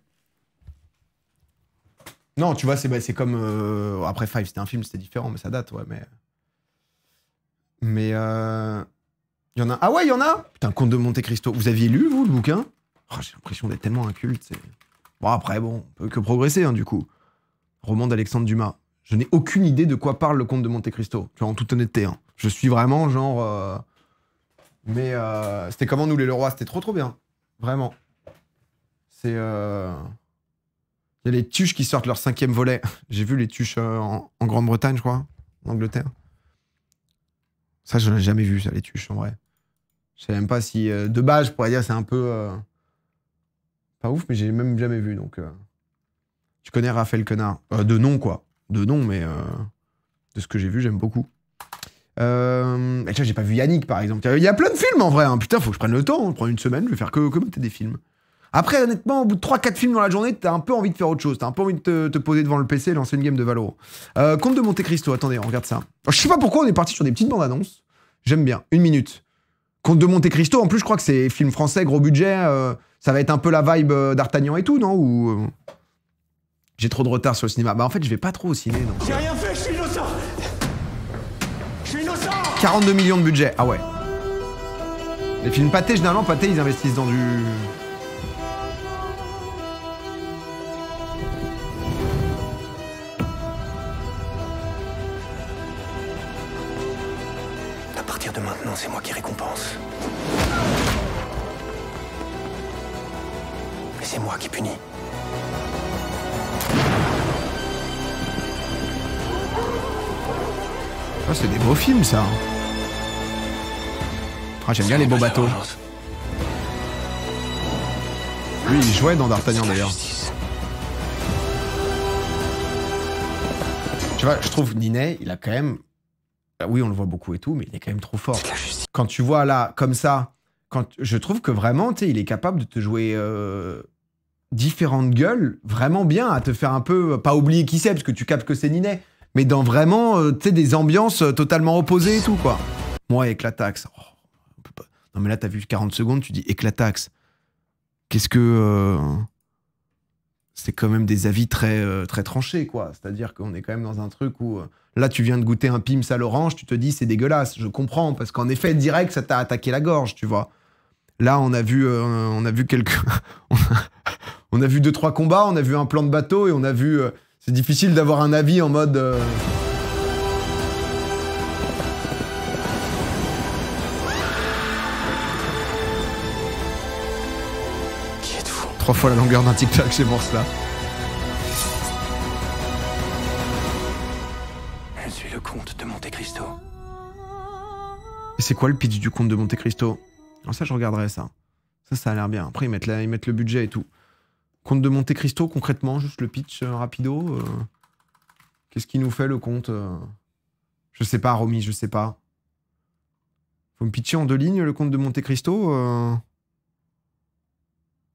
Non, tu vois, c'est bah, c'est comme... après, Five, c'était un film, c'était différent, mais ça date, ouais, mais... Mais... Il y en a... Ah ouais, il y en a Putain, Conte de Monte Cristo. Vous aviez lu, vous, le bouquin oh, J'ai l'impression d'être tellement inculte. Bon, après, bon, peut que progresser, hein, du coup roman d'Alexandre Dumas. Je n'ai aucune idée de quoi parle le comte de Monte Cristo, tu en toute honnêteté. Hein. Je suis vraiment genre. Euh, mais euh, c'était comment nous les Leroy C'était trop trop bien. Vraiment. C'est. Euh, il y a les tuches qui sortent leur cinquième volet. (laughs) J'ai vu les tuches en, Grande-Bretagne, je crois, en Angleterre. Ça, je ai jamais vu, ça, les tuches, en vrai. Je sais même pas si. de base, je pourrais dire, c'est un peu. pas ouf, mais j'ai même jamais vu, donc. Je connais Raphaël Quenard euh, De nom, quoi. De nom, mais euh, de ce que j'ai vu, j'aime beaucoup. Euh, Tiens, j'ai pas vu Yannick, par exemple. Il y a plein de films, en vrai. Hein. Putain, faut que je prenne le temps. Je prends une semaine, je vais faire que commenter des films. Après, honnêtement, au bout de 3-4 films dans la journée, t'as un peu envie de faire autre chose. T'as un peu envie de te, poser devant le PC et lancer une game de Valorant. Euh, Comte de Monte Cristo, attendez, on regarde ça. je sais pas pourquoi on est parti sur des petites bandes annonces. J'aime bien. Une minute. Comte de Monte Cristo, en plus, je crois que c'est film français, gros budget. ça va être un peu la vibe d'Artagnan et tout, non j'ai trop de retard sur le cinéma. Bah en fait, je vais pas trop au ciné. non. J'ai rien fait, je suis innocent. Je suis innocent. 42 millions de budget. Ah ouais. Les films pâtés, généralement, pâtés, ils investissent dans du. À partir de maintenant, c'est moi qui récompense. Et c'est moi qui punis. Oh, c'est des beaux films, ça. Ah, j'aime bien les beaux bateaux. Lui, il jouait dans D'Artagnan, d'ailleurs. Tu vois, je trouve Ninet, il a quand même... Bah oui, on le voit beaucoup et tout, mais il est quand même trop fort. Quand tu vois là, comme ça, quand je trouve que vraiment, tu sais, il est capable de te jouer... Euh, différentes gueules vraiment bien à te faire un peu euh, pas oublier qui c'est parce que tu captes que c'est Ninet mais dans vraiment, euh, tu sais, des ambiances euh, totalement opposées et tout, quoi. Moi, éclataxe. Oh, non, mais là, t'as vu 40 secondes, tu dis éclataxe. Qu'est-ce que. Euh, c'est quand même des avis très, très tranchés, quoi. C'est-à-dire qu'on est quand même dans un truc où. Là, tu viens de goûter un Pims à l'orange, tu te dis c'est dégueulasse. Je comprends, parce qu'en effet, direct, ça t'a attaqué la gorge, tu vois. Là, on a vu, on a vu quelques, (laughs) on, a, vu deux trois combats, on a vu un plan de bateau et on a vu c'est difficile d'avoir un avis en mode... Euh, Qui êtes-vous Trois fois la longueur d'un tic-tac, c'est cela Je suis le comte de Monte Cristo. Et c'est quoi le pitch du comte de Monte Cristo Alors ah, ça, je regarderai ça. Ça, ça a l'air bien. Après, ils mettent le budget et tout. Compte de Monte Cristo, concrètement, juste le pitch euh, rapido. Euh, qu'est-ce qui nous fait le compte euh, Je sais pas, Romy, je sais pas. Faut me pitcher en deux lignes le compte de Monte Cristo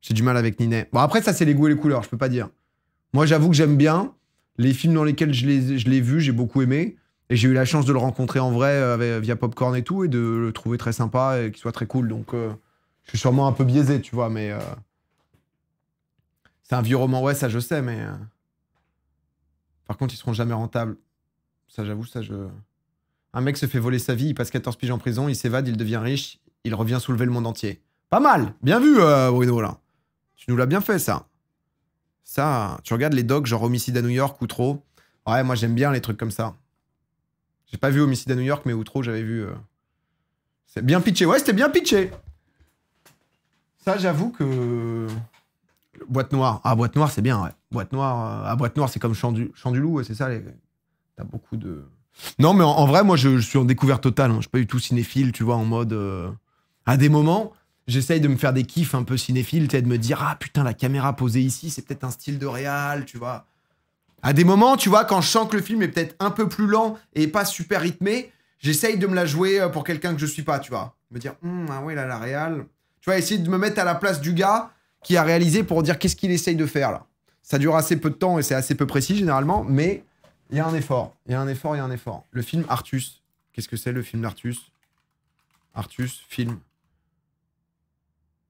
J'ai du mal avec Ninet. Bon, après, ça, c'est les goûts et les couleurs, je peux pas dire. Moi, j'avoue que j'aime bien. Les films dans lesquels je l'ai vu, j'ai beaucoup aimé. Et j'ai eu la chance de le rencontrer en vrai via Popcorn et tout, et de le trouver très sympa et qu'il soit très cool. Donc, je suis sûrement un peu biaisé, tu vois, mais. C'est un vieux roman, ouais, ça je sais, mais. Euh, par contre, ils seront jamais rentables. Ça, j'avoue, ça je. Un mec se fait voler sa vie, il passe 14 piges en prison, il s'évade, il devient riche, il revient soulever le monde entier. Pas mal Bien vu, euh, Bruno, là. Tu nous l'as bien fait, ça. Ça, tu regardes les docs genre Homicide à New York, ou trop. Ouais, moi j'aime bien les trucs comme ça. J'ai pas vu Homicide à New York, mais Outro, j'avais vu. Euh, c'est bien pitché. Ouais, c'était bien pitché. Ça, j'avoue que. Boîte noire. Ah, boîte noire, c'est bien, ouais. Boîte noire, euh, ah, boîte noire, c'est comme chant du loup c'est ça. Les... T'as beaucoup de. Non, mais en, vrai, moi, je, suis en découverte totale. Hein. Je suis pas du tout cinéphile, tu vois, en mode. Euh, à des moments, j'essaye de me faire des kiffs un peu cinéphiles, tu sais de me dire, ah putain, la caméra posée ici, c'est peut-être un style de réal, tu vois. À des moments, tu vois, quand je sens que le film est peut-être un peu plus lent et pas super rythmé, j'essaye de me la jouer euh, pour quelqu'un que je suis pas, tu vois. Me dire, hum, ah oui, là, la réal. Tu vois, essayer de me mettre à la place du gars qui a réalisé pour dire qu'est-ce qu'il essaye de faire là. Ça dure assez peu de temps et c'est assez peu précis généralement, mais il y a un effort. Il y a un effort, il y a un effort. Le film Artus. Qu'est-ce que c'est le film d'Artus Artus, film.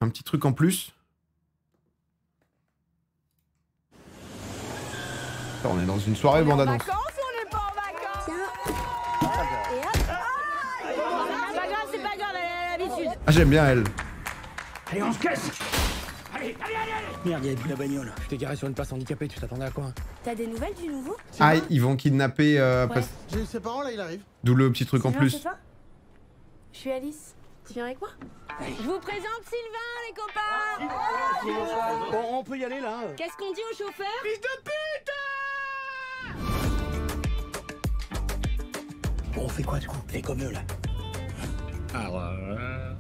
Un petit truc en plus. On est dans une soirée bande-annonce. Ah, j'aime bien elle. Allez, on se casse Allez, allez, allez Merde, il a plus la bagnole. Tu t'es garé sur une place handicapée, tu t'attendais à quoi hein T'as des nouvelles du nouveau Ah, ah ils vont kidnapper... Euh, J'ai eu ses parents, là, il arrive. D'où le petit truc en plus. Je suis Alice. Tu viens avec moi Je vous présente Sylvain, les copains Bon, on, peut y aller, là Qu'est-ce qu'on dit au chauffeur Fils de pute Bon, on fait quoi du coup Les comme eux là. Alors. Euh,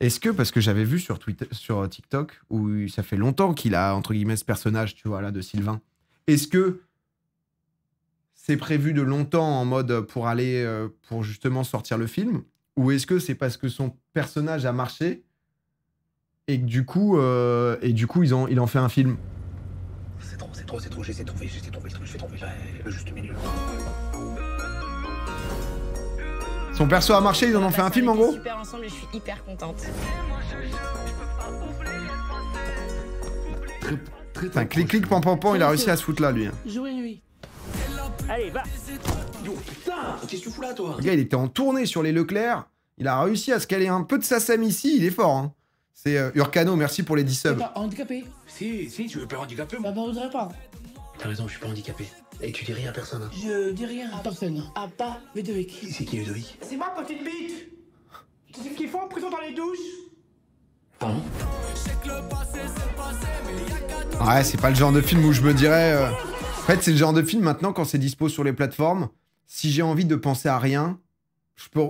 est-ce que, parce que j'avais vu sur, Twitter, sur euh, TikTok, où ça fait longtemps qu'il a, entre guillemets, ce personnage, tu vois, là, de Sylvain, est-ce que c'est prévu de longtemps en mode euh, pour aller, euh, pour justement sortir le film Ou est-ce que c'est parce que son personnage a marché et que du coup, et du coup ils ont, il en fait un film C'est trop, c'est trop, c'est trop, j'essaie de trouver, j'essaie de trouver le truc, je vais trouver juste milieu. Son perso a marché, ils en ont fait un film en gros super ensemble et je suis hyper contente. très... clic clic pan pan pam, il a réussi à se foutre là lui. Hein. Jouer nuit. Allez, va Yo, putain Qu'est-ce que tu fous là, toi Le gars, il était en tournée sur les Leclerc. Il a réussi à se caler un peu de sa Sam ici. Il est fort, hein. C'est euh, Urcano, merci pour les 10 subs. Pas handicapé Si, si, tu veux pas handicapé, moi. Bah, on voudrait pas. T'as raison, je suis pas handicapé. Et tu dis rien à personne hein Je dis rien à personne. À pas qui C'est qui Ludovic C'est moi, petite bite Tu ce qu'ils font en prison dans les douches Pardon Ouais, c'est pas le genre de film où je me dirais. Euh, en fait, c'est le genre de film maintenant quand c'est dispo sur les plateformes. Si j'ai envie de penser à rien, je peux,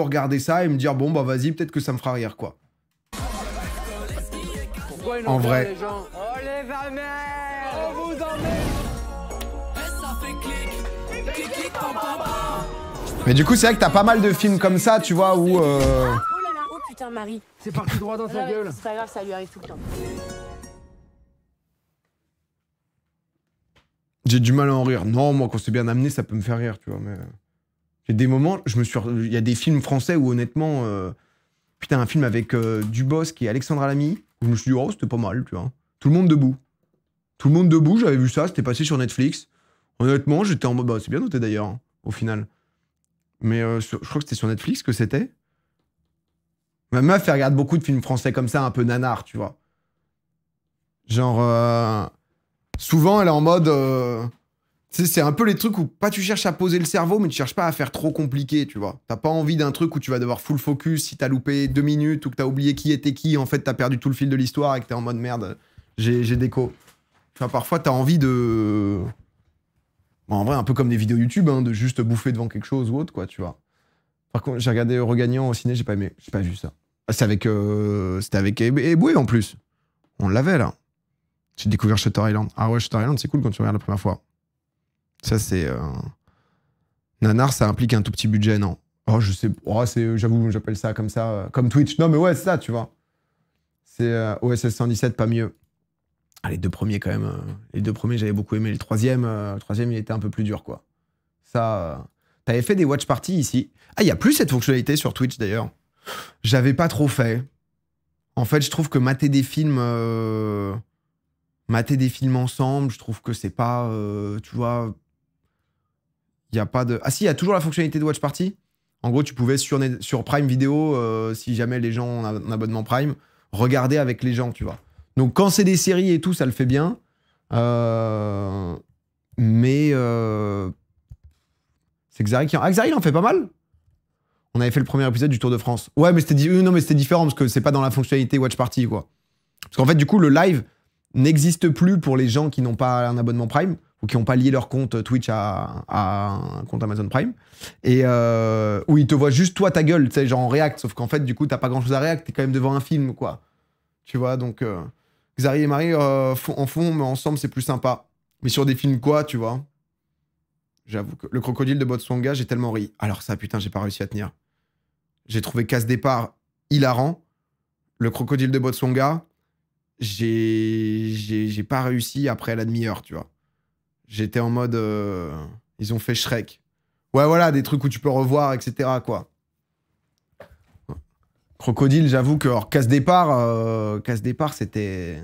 regarder ça et me dire bon bah vas-y, peut-être que ça me fera rire quoi. en vrai. Les oh, Mais du coup, c'est vrai que t'as pas mal de films comme ça, tu vois, où. Oh là là, oh putain, Marie. C'est parti droit dans sa gueule. C'est ça lui arrive tout le temps. J'ai du mal à en rire. Non, moi, quand c'est bien amené, ça peut me faire rire, tu vois. Mais euh, j'ai des moments, je me suis, il y a des films français où honnêtement, euh, putain, un film avec euh, Dubos qui est Alexandre Alamy, où je me suis dit oh c'était pas mal, tu vois. Tout le monde debout. Tout le monde debout, j'avais vu ça, c'était passé sur Netflix. Honnêtement, j'étais en mode, bah, c'est bien noté d'ailleurs, au final mais euh, je, crois que c'était sur Netflix que c'était. Ma meuf, elle regarde beaucoup de films français comme ça, un peu nanar, tu vois. Genre, euh, souvent, elle est en mode. Euh, c'est un peu les trucs où pas tu cherches à poser le cerveau, mais tu cherches pas à faire trop compliqué, tu vois. T'as pas envie d'un truc où tu vas devoir full focus si t'as loupé deux minutes ou que t'as oublié qui était qui. En fait, t'as perdu tout le fil de l'histoire et que t'es en mode merde, j'ai déco. Enfin, parfois, t'as envie de en vrai, un peu comme des vidéos YouTube, hein, de juste bouffer devant quelque chose ou autre, quoi, tu vois. Par contre, j'ai regardé Regagnant au ciné, j'ai pas aimé, j'ai pas vu ça. Ah, c'était avec, euh, c'était avec Eboué en plus. On l'avait là. J'ai découvert Shutter Island. Ah ouais, Shutter Island, c'est cool quand tu regardes la première fois. Ça, c'est. Euh, Nanar, ça implique un tout petit budget, non Oh, je sais. Oh, c'est, j'avoue, j'appelle ça comme ça, comme Twitch. Non, mais ouais, c'est ça, tu vois. C'est euh, OSS 117, pas mieux. Ah, les deux premiers, quand même. Euh, les deux premiers, j'avais beaucoup aimé. Le troisième, euh, troisième, il était un peu plus dur, quoi. Ça. Euh, t'avais fait des watch parties ici. Ah, il y a plus cette fonctionnalité sur Twitch, d'ailleurs. J'avais pas trop fait. En fait, je trouve que mater des films. mater des films ensemble, je trouve que c'est pas. tu vois. Il n'y a pas de. Ah, si, il y a toujours la fonctionnalité de watch party. En gros, tu pouvais sur, sur Prime Vidéo, si jamais les gens ont un abonnement Prime, regarder avec les gens, tu vois. Donc quand c'est des séries et tout, ça le fait bien. Euh, mais euh, c'est Xari qui en... Ah, il en fait pas mal On avait fait le premier épisode du Tour de France. Ouais, mais c'était non, mais c'était différent parce que c'est pas dans la fonctionnalité Watch Party, quoi. Parce qu'en fait, du coup, le live n'existe plus pour les gens qui n'ont pas un abonnement Prime ou qui n'ont pas lié leur compte Twitch à, un compte Amazon Prime. Et euh, où ils te voient juste toi, ta gueule, tu sais, genre en React. Sauf qu'en fait, du coup, t'as pas grand chose à React, t'es quand même devant un film, quoi. Tu vois, donc. Euh, Xari et Marie euh, en font, mais ensemble, c'est plus sympa. Mais sur des films quoi, tu vois J'avoue que le crocodile de Botswanga, j'ai tellement ri. Alors ça, putain, j'ai pas réussi à tenir. J'ai trouvé casse-départ hilarant. Le crocodile de Botswanga, j'ai pas réussi après la demi-heure, tu vois. J'étais en mode... Euh, ils ont fait Shrek. Ouais, voilà, des trucs où tu peux revoir, etc., quoi. Crocodile, j'avoue que casse départ, euh, casse départ, c'était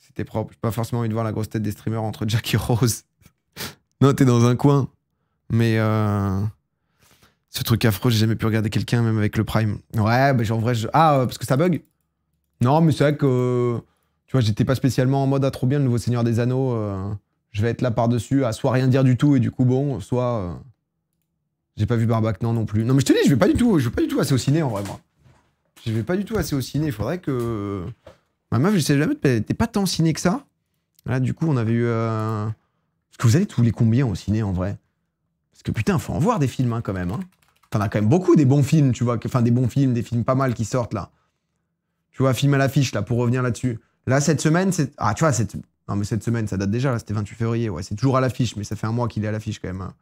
c'était propre. J'ai pas forcément envie de voir la grosse tête des streamers entre Jack et Rose. (laughs) non, t'es dans un coin. Mais euh, ce truc affreux, j'ai jamais pu regarder quelqu'un, même avec le Prime. Ouais, bah, en vrai, je... ah, euh, parce que ça bug. Non, mais c'est vrai que tu vois, j'étais pas spécialement en mode à ah, trop bien le nouveau Seigneur des Anneaux. je vais être là par dessus à soit rien dire du tout et du coup bon, soit j'ai pas vu Barbac non non plus. Non mais je te dis, je vais pas du tout, je vais pas du tout assez au ciné en vrai moi. Je vais pas du tout assez au ciné. Il faudrait que. Euh, ma meuf, je sais jamais, t'es pas tant ciné que ça. Là, du coup, on avait eu. Est-ce euh, que vous allez tous les combien au ciné en vrai Parce que putain, faut en voir des films hein, quand même. Hein. T'en as quand même beaucoup des bons films, tu vois. Enfin, des bons films, des films pas mal qui sortent là. Tu vois, film à l'affiche là, pour revenir là-dessus. Là, cette semaine, c'est. Ah, tu vois, cette. Non, mais cette semaine, ça date déjà, là, c'était 28 février. Ouais, c'est toujours à l'affiche, mais ça fait un mois qu'il est à l'affiche quand même. Hein.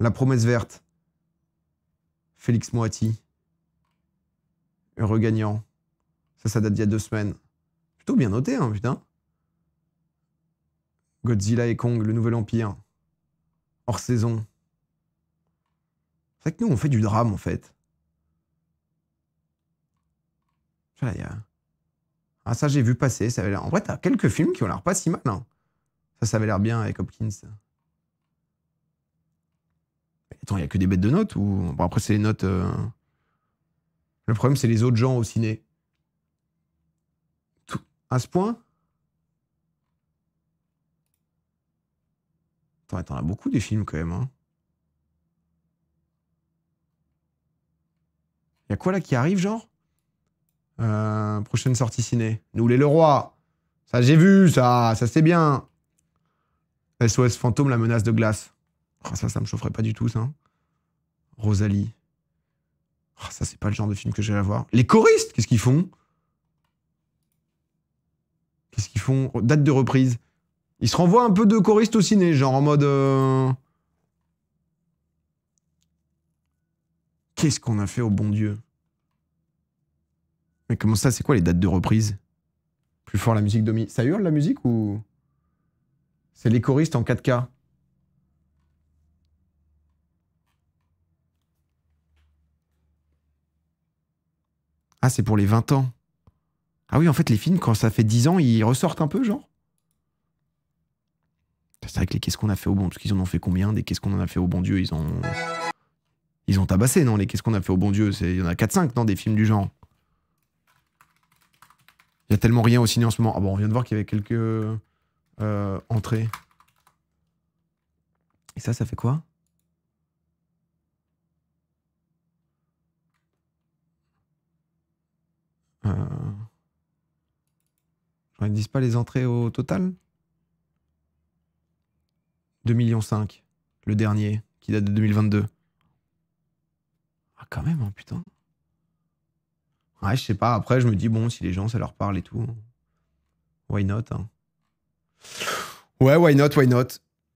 La promesse verte. Félix Moati. Heureux gagnant. Ça, ça date d'il y a deux semaines. Plutôt bien noté, hein, putain. Godzilla et Kong, le nouvel empire. Hors saison. C'est vrai que nous, on fait du drame, en fait. Ah, ça, j'ai vu passer. Ça avait en vrai, t'as quelques films qui ont l'air pas si mal. Hein. Ça, ça avait l'air bien avec Hopkins. attends, il n'y a que des bêtes de notes ou... Bon, après, c'est les notes... Euh, le problème, c'est les autres gens au ciné. À ce point Attends, t'en a beaucoup des films quand même. Hein. Y a quoi là qui arrive, genre euh, Prochaine sortie ciné. Nous les Leroy. Ça, j'ai vu, ça, ça c'est bien. SOS Fantôme, la menace de glace. Oh, ça, ça me chaufferait pas du tout, ça. Hein. Rosalie. Ah, ça, c'est pas le genre de film que j'irai voir. Les choristes, qu'est-ce qu'ils font Qu'est-ce qu'ils font Date de reprise. Ils se renvoient un peu de choristes au ciné, genre en mode. Euh, qu'est-ce qu'on a fait au bon Dieu Mais comment ça, c'est quoi les dates de reprise Plus fort la musique Domi. Ça hurle la musique ou. C'est les choristes en 4K Ah, c'est pour les 20 ans. Ah oui, en fait, les films, quand ça fait 10 ans, ils ressortent un peu, genre C'est vrai que les Qu'est-ce qu'on a fait au bon Dieu Qu'ils en ont fait combien Des Qu'est-ce qu'on en a fait au bon Dieu Ils ont. Ils ont tabassé, non Les Qu'est-ce qu'on a fait au bon Dieu Il y en a 4-5, non Des films du genre. Il y a tellement rien au ciné en ce moment. Ah bon, on vient de voir qu'il y avait quelques euh, entrées. Et ça, ça fait quoi Euh, je ne disent pas les entrées au total 2,5 millions, le dernier, qui date de 2022. Ah, quand même, hein, putain. Ouais, je sais pas. Après, je me dis, bon, si les gens, ça leur parle et tout. Why not hein. Ouais, why not, why not